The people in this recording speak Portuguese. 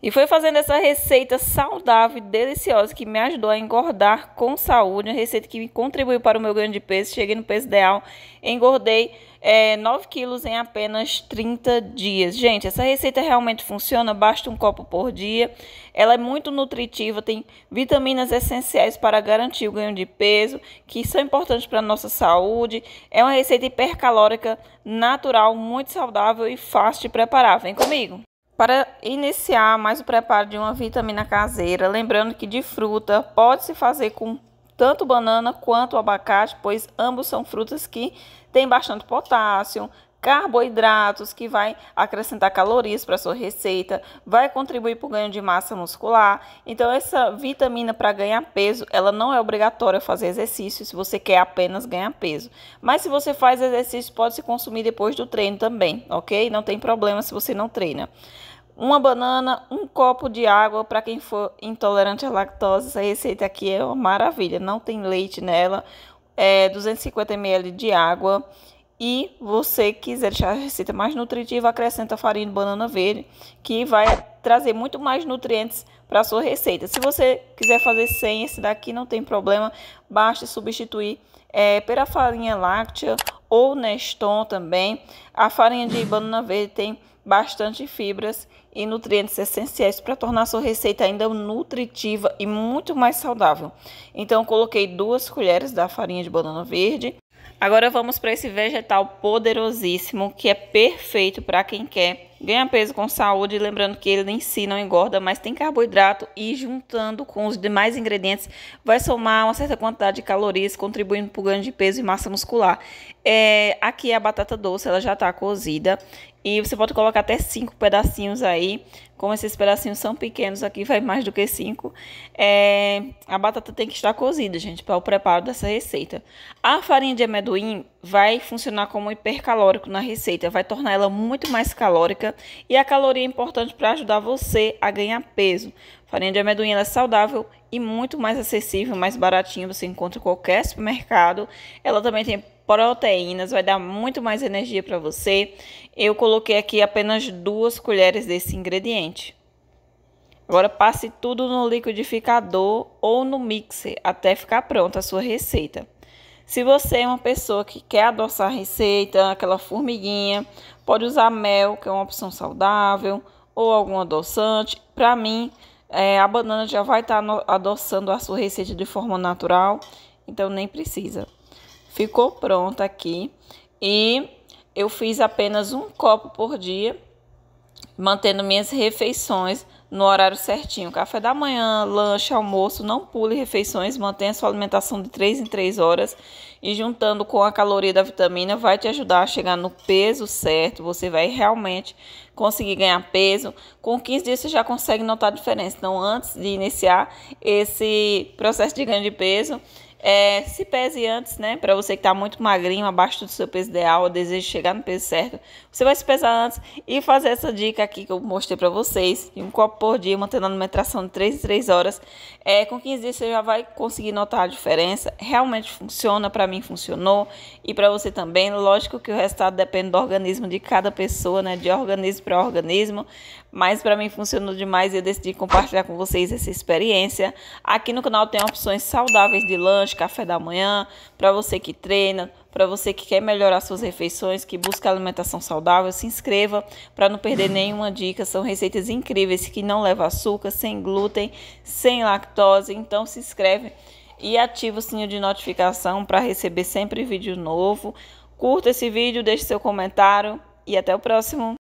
E foi fazendo essa receita saudável e deliciosa que me ajudou a engordar com saúde, uma receita que contribuiu para o meu ganho de peso. Cheguei no peso ideal, engordei é, 9 quilos em apenas 30 dias. Gente, essa receita realmente funciona, basta um copo por dia. Ela é muito nutritiva, tem vitaminas essenciais para garantir o ganho de peso, que são importantes para a nossa saúde. É uma receita hipercalórica natural, muito saudável e fácil de preparar. Vem comigo! Para iniciar mais o preparo de uma vitamina caseira, lembrando que de fruta pode-se fazer com tanto banana quanto abacate, pois ambos são frutas que têm bastante potássio, carboidratos, que vai acrescentar calorias para sua receita, vai contribuir para o ganho de massa muscular. Então, essa vitamina para ganhar peso, ela não é obrigatória fazer exercício se você quer apenas ganhar peso. Mas se você faz exercício, pode se consumir depois do treino também, ok? Não tem problema se você não treina uma banana, um copo de água para quem for intolerante à lactose. Essa receita aqui é uma maravilha, não tem leite nela. É 250 ml de água, e você quiser deixar a receita mais nutritiva, acrescenta farinha de banana verde, que vai trazer muito mais nutrientes para a sua receita. Se você quiser fazer sem esse daqui, não tem problema, basta substituir é, pela farinha láctea ou Neston também. A farinha de banana verde tem bastante fibras e nutrientes essenciais para tornar sua receita ainda nutritiva e muito mais saudável. Então, coloquei duas colheres da farinha de banana verde. Agora vamos para esse vegetal poderosíssimo que é perfeito para quem quer Ganha peso com saúde, lembrando que ele em si não engorda, mas tem carboidrato e juntando com os demais ingredientes vai somar uma certa quantidade de calorias, contribuindo para o ganho de peso e massa muscular. É, aqui é a batata doce, ela já está cozida e você pode colocar até cinco pedacinhos aí. Como esses pedacinhos são pequenos aqui, vai mais do que cinco. É, a batata tem que estar cozida, gente, para o preparo dessa receita. A farinha de amendoim vai funcionar como hipercalórico na receita, vai tornar ela muito mais calórica e a caloria é importante para ajudar você a ganhar peso. Farinha de amendoim é saudável e muito mais acessível, mais baratinho, você encontra em qualquer supermercado. Ela também tem proteínas, vai dar muito mais energia para você. Eu coloquei aqui apenas duas colheres desse ingrediente. Agora passe tudo no liquidificador ou no mixer até ficar pronta a sua receita. Se você é uma pessoa que quer adoçar a receita, aquela formiguinha, Pode usar mel, que é uma opção saudável, ou algum adoçante. Para mim, é, a banana já vai estar tá adoçando a sua receita de forma natural, então nem precisa. Ficou pronta aqui e eu fiz apenas um copo por dia, mantendo minhas refeições no horário certinho. Café da manhã, lanche, almoço, não pule refeições, mantenha sua alimentação de 3 em 3 horas e juntando com a caloria da vitamina vai te ajudar a chegar no peso certo, você vai realmente conseguir ganhar peso. Com 15 dias você já consegue notar a diferença. Então, antes de iniciar esse processo de ganho de peso, é, se pese antes, né? Para você que está muito magrinho, abaixo do seu peso ideal, ou deseja chegar no peso certo, você vai se pesar antes e fazer essa dica aqui que eu mostrei para vocês, de um copo por dia, mantendo a alimentação de 3 em 3 horas. É, com 15 dias você já vai conseguir notar a diferença. Realmente funciona, para mim funcionou e para você também. Lógico que o resultado depende do organismo de cada pessoa, né? De organismo para organismo, mas para mim funcionou demais e eu decidi compartilhar com vocês essa experiência. Aqui no canal tem opções saudáveis de lanche de café da manhã, para você que treina, para você que quer melhorar suas refeições, que busca alimentação saudável, se inscreva para não perder nenhuma dica. São receitas incríveis que não levam açúcar, sem glúten, sem lactose. Então se inscreve e ativa o sininho de notificação para receber sempre vídeo novo. Curta esse vídeo, deixe seu comentário e até o próximo.